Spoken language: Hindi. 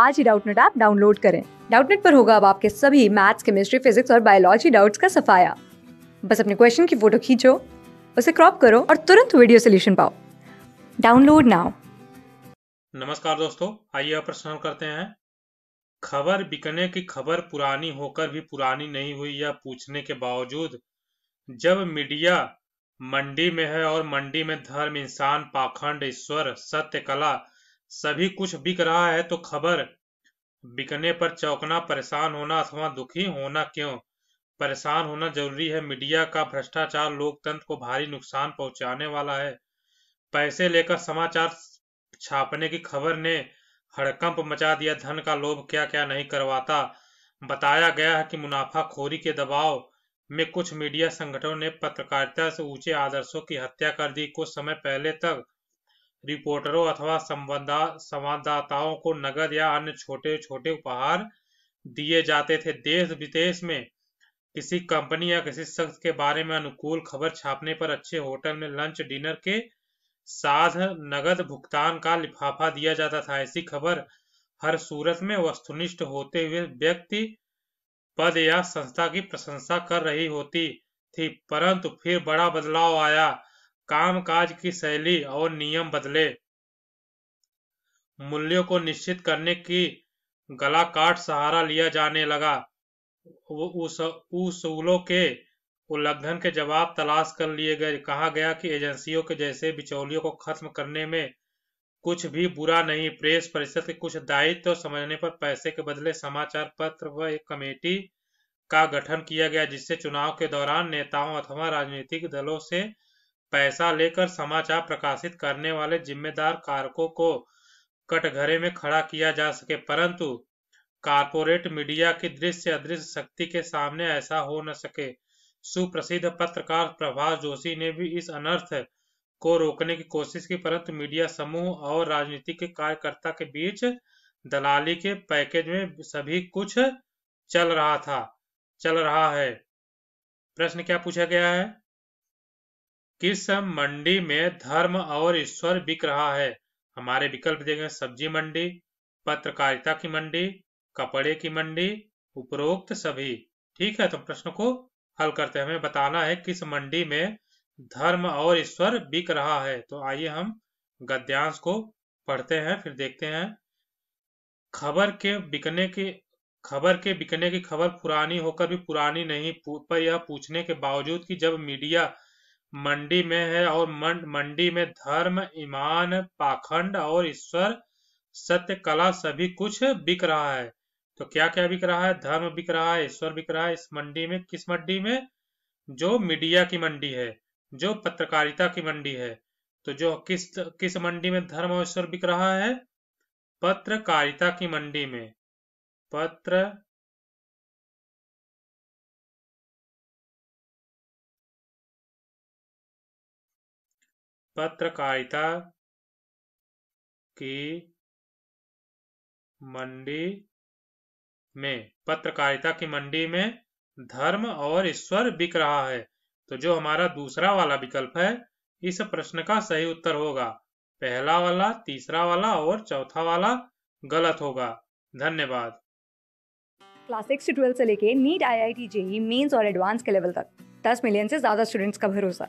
आज ही डाउटनेट ऐप डाउनलोड करें डाउटनेट पर होगा अब आपके सभी मैथ्स केमिस्ट्री फिजिक्स और बायोलॉजी डाउट्स का सफाया बस अपने क्वेश्चन की फोटो खींचो उसे क्रॉप करो और तुरंत वीडियो सोल्यूशन पाओ डाउनलोड नाउ नमस्कार दोस्तों आइए आप प्रश्न करते हैं खबर बिकने की खबर पुरानी होकर भी पुरानी नहीं हुई या पूछने के बावजूद जब मीडिया मंडी में है और मंडी में धर्म इंसान पाखंड ईश्वर सत्य कला सभी कुछ बिक रहा है तो खबर बिकने पर चौकना परेशान होना अथवा दुखी होना क्यों परेशान होना जरूरी है मीडिया का भ्रष्टाचार लोकतंत्र को भारी नुकसान पहुंचाने वाला है पैसे लेकर समाचार छापने की खबर ने हड़कंप मचा दिया धन का लोभ क्या क्या नहीं करवाता बताया गया है कि मुनाफाखोरी के दबाव में कुछ मीडिया संगठनों ने पत्रकारिता से ऊंचे आदर्शों की हत्या कर दी कुछ समय पहले तक रिपोर्टरों अथवा संवाददाताओं को नगद या अन्य छोटे छोटे उपहार दिए जाते थे देश विदेश में किसी कंपनी या किसी शख्स के बारे में अनुकूल खबर छापने पर अच्छे होटल में लंच डिनर के साथ नगद भुगतान का लिफाफा दिया जाता था ऐसी खबर हर सूरत में वस्तुनिष्ठ होते हुए व्यक्ति पद या संस्था की प्रशंसा कर रही होती थी परंतु फिर बड़ा बदलाव आया कामकाज की शैली और नियम बदले मूल्यों को निश्चित करने की काट सहारा लिया जाने लगा उसूलों के उल्लंघन के जवाब तलाश कर लिए गए कहा गया कि एजेंसियों के जैसे बिचौलियों को खत्म करने में कुछ भी बुरा नहीं प्रेस परिषद के कुछ दायित्व तो समझने पर पैसे के बदले समाचार पत्र व एक कमेटी का गठन किया गया जिससे चुनाव के दौरान नेताओं अथवा राजनीतिक दलों से पैसा लेकर समाचार प्रकाशित करने वाले जिम्मेदार कारकों को कटघरे में खड़ा किया जा सके परंतु कारपोरेट मीडिया की दृश्य अदृश्य शक्ति के सामने ऐसा हो न सके सुप्रसिद्ध पत्रकार प्रभाष जोशी ने भी इस अनर्थ को रोकने की कोशिश की परंतु मीडिया समूह और राजनीति के कार्यकर्ता के बीच दलाली के पैकेज में सभी कुछ चल रहा था चल रहा है प्रश्न क्या पूछा गया है किस मंडी में धर्म और ईश्वर बिक रहा है हमारे विकल्प देंगे सब्जी मंडी पत्रकारिता की मंडी कपड़े की मंडी उपरोक्त सभी ठीक है तो प्रश्न को हल करते हैं हमें बताना है किस मंडी में धर्म और ईश्वर बिक रहा है तो आइए हम गद्यांश को पढ़ते हैं फिर देखते हैं खबर के बिकने के खबर के बिकने की खबर पुरानी होकर भी पुरानी नहीं पर यह पूछने के बावजूद कि जब मीडिया मंडी में है और मंडी में धर्म ईमान पाखंड और ईश्वर सत्य कला सभी कुछ बिक रहा है तो क्या क्या बिक रहा है धर्म बिक रहा है ईश्वर बिक रहा है इस मंडी में किस मंडी में जो मीडिया की मंडी है जो पत्रकारिता की मंडी है तो जो किस किस मंडी में धर्म और ईश्वर बिक रहा है पत्रकारिता की मंडी में पत्र पत्रकारिता की मंडी में पत्रकारिता की मंडी में धर्म और ईश्वर बिक रहा है तो जो हमारा दूसरा वाला विकल्प है इस प्रश्न का सही उत्तर होगा पहला वाला तीसरा वाला और चौथा वाला गलत होगा धन्यवाद क्लास सिक्स से से लेके NEET I I T JEE और एडवांस के लेवल तक दस मिलियन से ज्यादा स्टूडेंट्स का भरोसा